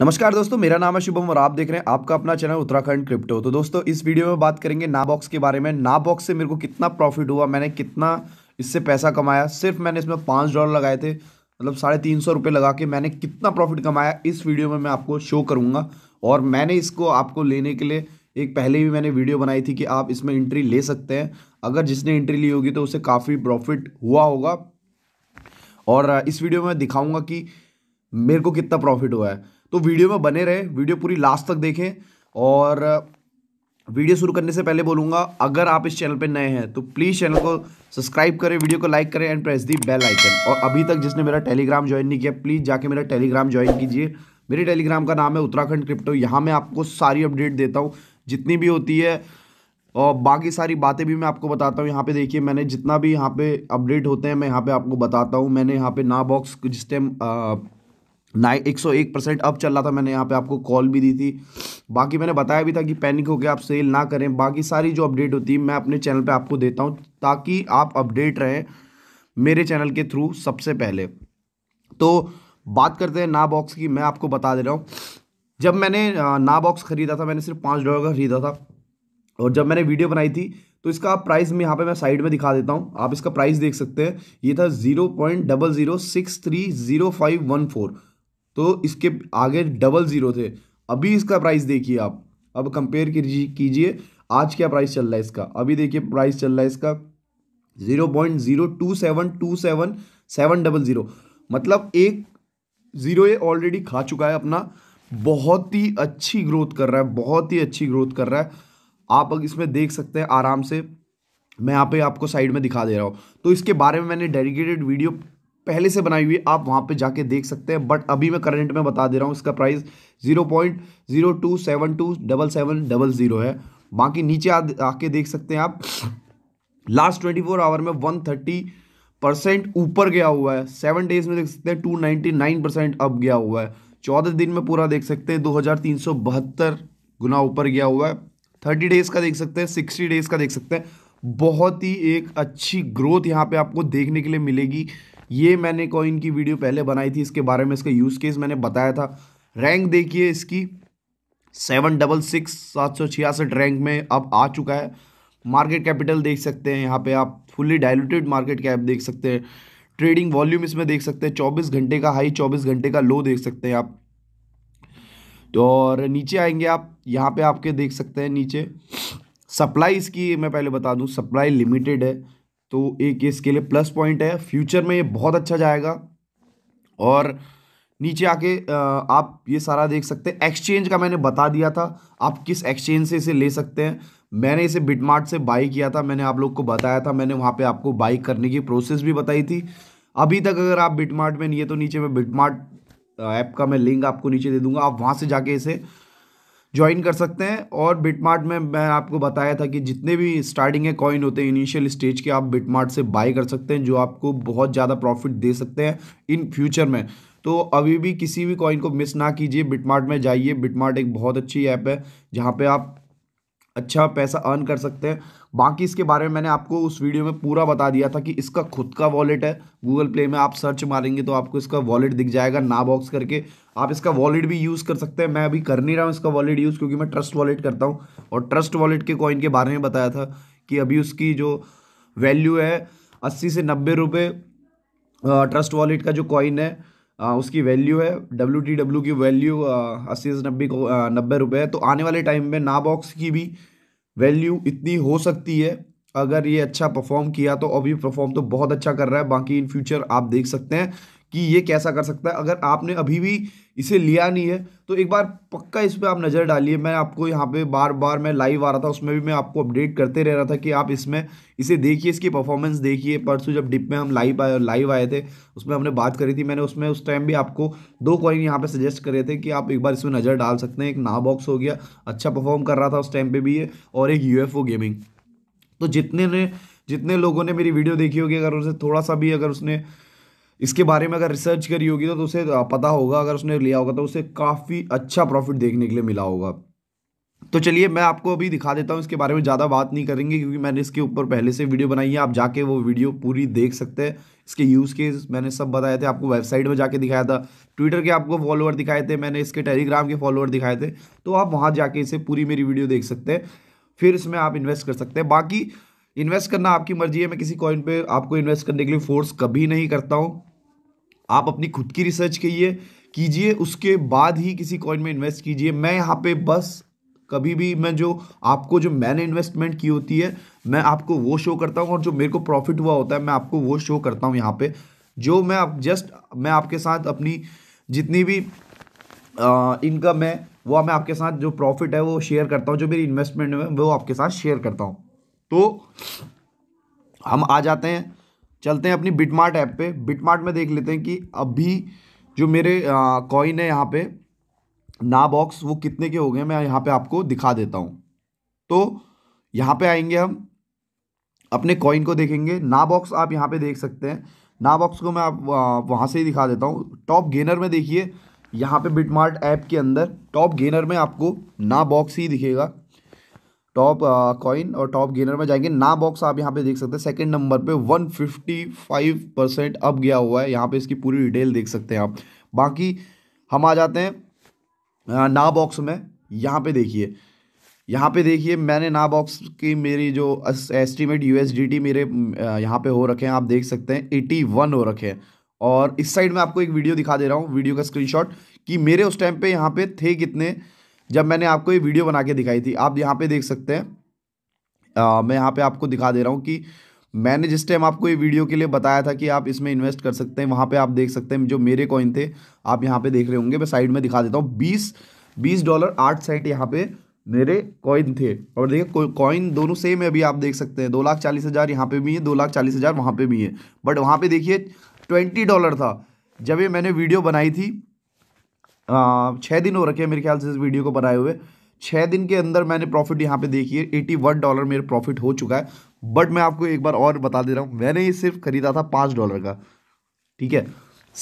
नमस्कार दोस्तों मेरा नाम है शुभम और आप देख रहे हैं आपका अपना चैनल उत्तराखंड क्रिप्टो तो दोस्तों इस वीडियो में बात करेंगे नाबॉक्स के बारे में नाबॉक्स से मेरे को कितना प्रॉफिट हुआ मैंने कितना इससे पैसा कमाया सिर्फ मैंने इसमें पाँच डॉलर लगाए थे मतलब साढ़े तीन सौ रुपये लगा के मैंने कितना प्रॉफिट कमाया इस वीडियो में मैं आपको शो करूँगा और मैंने इसको आपको लेने के लिए एक पहले भी मैंने वीडियो बनाई थी कि आप इसमें एंट्री ले सकते हैं अगर जिसने एंट्री ली होगी तो उसे काफ़ी प्रॉफिट हुआ होगा और इस वीडियो में दिखाऊंगा कि मेरे को कितना प्रॉफिट हुआ है तो वीडियो में बने रहे वीडियो पूरी लास्ट तक देखें और वीडियो शुरू करने से पहले बोलूंगा अगर आप इस चैनल पर नए हैं तो प्लीज़ चैनल को सब्सक्राइब करें वीडियो को लाइक करें and press the bell icon और अभी तक जिसने मेरा टेलीग्राम ज्वाइन नहीं किया प्लीज़ जाके मेरा टेलीग्राम ज्वाइन कीजिए मेरे टेलीग्राम का नाम है उत्तराखंड क्रिप्टो यहाँ मैं आपको सारी अपडेट देता हूँ जितनी भी होती है और बाकी सारी बातें भी मैं आपको बताता हूँ यहाँ पे देखिए मैंने जितना भी यहाँ पे अपडेट होते हैं मैं यहाँ पे आपको बताता हूँ मैंने यहाँ पे ना बॉक्स जिस टाइम नाइन एक सौ एक परसेंट अब चल रहा था मैंने यहाँ पे आपको कॉल भी दी थी बाकी मैंने बताया भी था कि पैनिक होकर आप सेल ना करें बाकी सारी जो अपडेट होती है मैं अपने चैनल पे आपको देता हूँ ताकि आप अपडेट रहें मेरे चैनल के थ्रू सबसे पहले तो बात करते हैं ना बॉक्स की मैं आपको बता दे रहा हूँ जब मैंने ना बॉक्स ख़रीदा था मैंने सिर्फ पाँच डॉलर का ख़रीदा था और जब मैंने वीडियो बनाई थी तो इसका प्राइस मैं यहाँ पे मैं साइड में दिखा देता हूँ आप इसका प्राइस देख सकते हैं ये था zero point double zero six three zero five one four तो इसके आगे डबल ज़ीरो थे अभी इसका प्राइस देखिए आप अब कंपेयर कीजिए आज क्या प्राइस चल रहा है इसका अभी देखिए प्राइस चल रहा है इसका zero point zero two seven two seven seven double zero मतलब एक ज़ीरो ये ऑलरेडी खा चुका है अपना बहुत ही अच्छी ग्रोथ कर रहा है बहुत ही अच्छी ग्रोथ कर रहा है आप इसमें देख सकते हैं आराम से मैं यहाँ पे आपको साइड में दिखा दे रहा हूँ तो इसके बारे में मैंने डेडिकेटेड वीडियो पहले से बनाई हुई आप वहाँ पे जाके देख सकते हैं बट अभी मैं करंट में बता दे रहा हूँ इसका price zero point zero two seven two double seven double zero है बाकी नीचे आ, आके देख सकते हैं आप लास्ट ट्वेंटी फोर आवर में वन थर्टी परसेंट ऊपर गया हुआ है सेवन डेज में देख सकते हैं two ninety nine percent up गया हुआ है चौदह दिन में पूरा देख सकते हैं दो हज़ार तीन सौ बहत्तर गुना ऊपर गया हुआ है थर्टी डेज़ का देख सकते हैं सिक्सटी डेज़ का देख सकते हैं बहुत ही एक अच्छी ग्रोथ यहाँ पे आपको देखने के लिए मिलेगी ये मैंने कॉइन की वीडियो पहले बनाई थी इसके बारे में इसका यूज़ केस मैंने बताया था रैंक देखिए इसकी सेवन डबल सिक्स सात सौ छियासठ रैंक में अब आ चुका है मार्केट कैपिटल देख सकते हैं यहाँ पे आप फुल्ली डायलूटेड मार्केट कैप देख सकते हैं ट्रेडिंग वॉल्यूम इसमें देख सकते हैं चौबीस घंटे का हाई चौबीस घंटे का लो देख सकते हैं आप तो और नीचे आएंगे आप यहाँ पे आपके देख सकते हैं नीचे सप्लाई इसकी मैं पहले बता दूँ सप्लाई लिमिटेड है तो एक इसके लिए प्लस पॉइंट है फ्यूचर में ये बहुत अच्छा जाएगा और नीचे आके आप ये सारा देख सकते हैं एक्सचेंज का मैंने बता दिया था आप किस एक्सचेंज से इसे ले सकते हैं मैंने इसे बिटमार्ट से बाई किया था मैंने आप लोग को बताया था मैंने वहाँ पे आपको बाई करने की प्रोसेस भी बताई थी अभी तक अगर आप बिटमार्ट में नहीं है तो नीचे में बिटमार्ट ऐप का मैं लिंक आपको नीचे दे दूंगा आप वहाँ से जाके इसे ज्वाइन कर सकते हैं और बिटमार्ट में मैं आपको बताया था कि जितने भी स्टार्टिंग के कॉइन होते हैं इनिशियल स्टेज के आप बिटमार्ट से बाय कर सकते हैं जो आपको बहुत ज़्यादा प्रॉफिट दे सकते हैं इन फ्यूचर में तो अभी भी किसी भी कॉइन को मिस ना कीजिए बिटमार्ट में जाइए बिटमार्ट एक बहुत अच्छी ऐप है जहाँ पर आप अच्छा पैसा अर्न कर सकते हैं बाकी इसके बारे में मैंने आपको उस वीडियो में पूरा बता दिया था कि इसका खुद का वॉलेट है गूगल प्ले में आप सर्च मारेंगे तो आपको इसका वॉलेट दिख जाएगा ना बॉक्स करके आप इसका वॉलेट भी यूज़ कर सकते हैं मैं अभी कर नहीं रहा हूँ इसका वॉलेट यूज़ क्योंकि मैं ट्रस्ट वॉलेट करता हूँ और ट्रस्ट वॉलेट के कॉइन के बारे में बताया था कि अभी उसकी जो वैल्यू है अस्सी से नब्बे रुपये ट्रस्ट वॉलेट का जो कॉइन है आ, उसकी वैल्यू है डब्ल्यू टी डब्ल्यू की वैल्यू अस्सी से नब्बे को नब्बे रुपये है तो आने वाले टाइम में नाबॉक्स की भी वैल्यू इतनी हो सकती है अगर ये अच्छा परफॉर्म किया तो अभी परफॉर्म तो बहुत अच्छा कर रहा है बाकी इन फ्यूचर आप देख सकते हैं कि ये कैसा कर सकता है अगर आपने अभी भी इसे लिया नहीं है तो एक बार पक्का इस पर आप नज़र डालिए मैं आपको यहाँ पे बार बार मैं लाइव आ रहा था उसमें भी मैं आपको अपडेट करते रह रहा था कि आप इसमें इसे देखिए इसकी परफॉर्मेंस देखिए परसों जब डिप में हम लाइव आए लाइव आए थे उसमें हमने बात करी थी मैंने उसमें उस टाइम भी आपको दो कॉइन यहाँ पर सजेस्ट करे थे कि आप एक बार इसमें नज़र डाल सकते हैं एक ना बॉक्स हो गया अच्छा परफॉर्म कर रहा था उस टाइम पर भी ये और एक यू गेमिंग तो जितने ने जितने लोगों ने मेरी वीडियो देखी होगी अगर उसे थोड़ा सा भी अगर उसने इसके बारे में अगर रिसर्च करी होगी तो, तो उसे पता होगा अगर उसने लिया होगा तो उसे काफ़ी अच्छा प्रॉफिट देखने के लिए मिला होगा तो चलिए मैं आपको अभी दिखा देता हूँ इसके बारे में ज़्यादा बात नहीं करेंगे क्योंकि मैंने इसके ऊपर पहले से वीडियो बनाई है आप जाके वो वीडियो पूरी देख सकते हैं इसके यूज़ केस मैंने सब बताए थे आपको वेबसाइट में जाके दिखाया था ट्विटर के आपको फॉलोअर दिखाए थे मैंने इसके टेलीग्राम के फॉलोअर दिखाए थे तो आप वहाँ जाके इसे पूरी मेरी वीडियो देख सकते हैं फिर इसमें आप इन्वेस्ट कर सकते हैं बाकी इन्वेस्ट करना आपकी मर्जी है मैं किसी कॉइन पर आपको इन्वेस्ट करने के लिए फोर्स कभी नहीं करता हूँ आप अपनी खुद की रिसर्च कहिए कीजिए उसके बाद ही किसी कॉइन में इन्वेस्ट कीजिए मैं यहाँ पे बस कभी भी मैं जो आपको जो मैंने इन्वेस्टमेंट की होती है मैं आपको वो शो करता हूँ और जो मेरे को प्रॉफिट हुआ होता है मैं आपको वो शो करता हूँ यहाँ पे जो मैं आप जस्ट मैं आपके साथ अपनी जितनी भी इनकम है वो मैं आपके साथ जो प्रॉफिट है वो शेयर करता हूँ जो मेरी इन्वेस्टमेंट है वो आपके साथ शेयर करता हूँ तो हम आ जाते हैं चलते हैं अपनी बिटमार्ट ऐप पे बिटमार्ट में देख लेते हैं कि अभी जो मेरे कॉइन है यहाँ पे ना बॉक्स वो कितने के हो गए मैं यहाँ पे आपको दिखा देता हूँ तो यहाँ पे आएंगे हम अपने कॉइन को देखेंगे ना बॉक्स आप यहाँ पे देख सकते हैं ना बॉक्स को मैं आप वहाँ से ही दिखा देता हूँ टॉप गेनर में देखिए यहाँ पे बिटमार्ट ऐप के अंदर टॉप गेनर में आपको ना बॉक्स ही दिखेगा टॉप कॉइन uh, और टॉप गेनर में जाएंगे ना बॉक्स आप यहाँ पे देख सकते हैं सेकंड नंबर पे 155 परसेंट अप गया हुआ है यहाँ पे इसकी पूरी डिटेल देख सकते हैं आप बाकी हम आ जाते हैं uh, ना बॉक्स में यहाँ पे देखिए यहाँ पे देखिए मैंने ना बॉक्स की मेरी जो एस्टिमेट यूएसडीटी मेरे uh, यहाँ पे हो रखे हैं आप देख सकते हैं एटी वन हो रखे हैं और इस साइड में आपको एक वीडियो दिखा दे रहा हूँ वीडियो का स्क्रीन कि मेरे उस टाइम पे यहाँ पे थे कितने जब मैंने आपको ये वीडियो बना के दिखाई थी आप यहाँ पे देख सकते हैं आ, मैं यहाँ पे आपको दिखा दे रहा हूँ कि मैंने जिस टाइम आपको ये वीडियो के लिए बताया था कि आप इसमें इन्वेस्ट कर सकते हैं वहाँ पे आप देख सकते हैं जो मेरे कॉइन थे आप यहाँ पे देख रहे होंगे मैं साइड में दिखा देता हूँ बीस बीस डॉलर आठ सेंट यहाँ पे मेरे कॉइन थे और देखिए कॉइन दोनों सेम है अभी आप देख सकते हैं दो लाख चालीस हज़ार यहाँ पे भी है दो लाख चालीस हज़ार वहाँ पे भी है बट वहाँ पे देखिए ट्वेंटी डॉलर था जब ये मैंने वीडियो बनाई थी छः दिन हो रखे हैं मेरे ख्याल से इस वीडियो को बनाए हुए छः दिन के अंदर मैंने प्रॉफिट यहाँ पे है एटी वन डॉलर मेरा प्रॉफिट हो चुका है बट मैं आपको एक बार और बता दे रहा हूँ मैंने ये सिर्फ खरीदा था पाँच डॉलर का ठीक है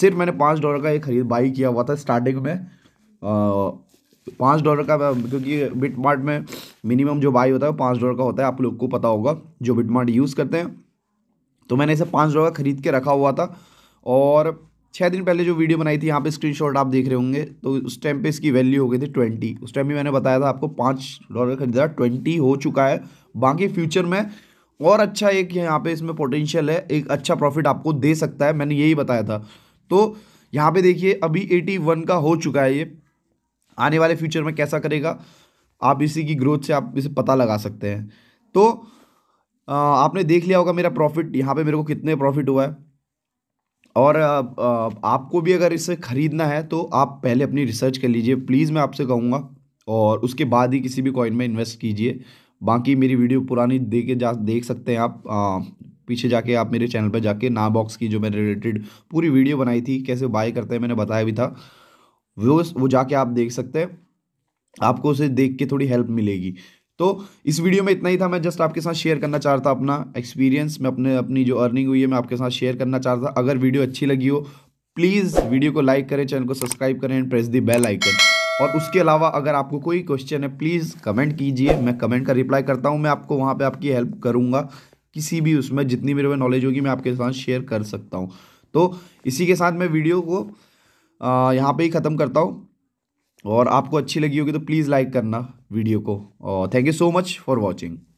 सिर्फ मैंने पाँच डॉलर का ये खरीद बाई किया हुआ था स्टार्टिंग में पाँच डॉलर का क्योंकि बिटमार्ट में मिनिमम जो बाई होता है वो पाँच डॉलर का होता है आप लोग को पता होगा जो बिटमार्ट यूज़ करते हैं तो मैंने इसे पाँच डॉलर का खरीद के रखा हुआ था और छः दिन पहले जो वीडियो बनाई थी यहाँ पे स्क्रीनशॉट आप देख रहे होंगे तो उस टाइम पे इसकी वैल्यू हो गई थी ट्वेंटी उस टाइम भी मैंने बताया था आपको पाँच डॉलर खरीदा ट्वेंटी हो चुका है बाकी फ्यूचर में और अच्छा एक यहाँ पे इसमें पोटेंशियल है एक अच्छा प्रॉफिट आपको दे सकता है मैंने यही बताया था तो यहाँ पर देखिए अभी एटी वन का हो चुका है ये आने वाले फ्यूचर में कैसा करेगा आप इसी की ग्रोथ से आप इसे पता लगा सकते हैं तो आपने देख लिया होगा मेरा प्रॉफिट यहाँ पर मेरे को कितने प्रॉफिट हुआ है और आपको भी अगर इसे ख़रीदना है तो आप पहले अपनी रिसर्च कर लीजिए प्लीज़ मैं आपसे कहूँगा और उसके बाद ही किसी भी कॉइन में इन्वेस्ट कीजिए बाकी मेरी वीडियो पुरानी देख के जा देख सकते हैं आप आ, पीछे जाके आप मेरे चैनल पर जाके ना बॉक्स की जो मैंने रिलेटेड पूरी वीडियो बनाई थी कैसे बाय करते हैं मैंने बताया भी था वो वो जाके आप देख सकते हैं आपको उसे देख के थोड़ी हेल्प मिलेगी तो इस वीडियो में इतना ही था मैं जस्ट आपके साथ शेयर करना चाह रहा था अपना एक्सपीरियंस मैं अपने अपनी जो अर्निंग हुई है मैं आपके साथ शेयर करना चाहता था अगर वीडियो अच्छी लगी हो प्लीज़ वीडियो को लाइक करें चैनल को सब्सक्राइब करें and press the bell icon और उसके अलावा अगर आपको कोई क्वेश्चन है प्लीज़ कमेंट कीजिए मैं कमेंट का रिप्लाई करता हूँ मैं आपको वहाँ पर आपकी हेल्प करूँगा किसी भी उसमें जितनी मेरे में नॉलेज होगी मैं आपके साथ शेयर कर सकता हूँ तो इसी के साथ मैं वीडियो को यहाँ पर ही ख़त्म करता हूँ और आपको अच्छी लगी होगी तो प्लीज़ लाइक करना वीडियो को और thank you so much for watching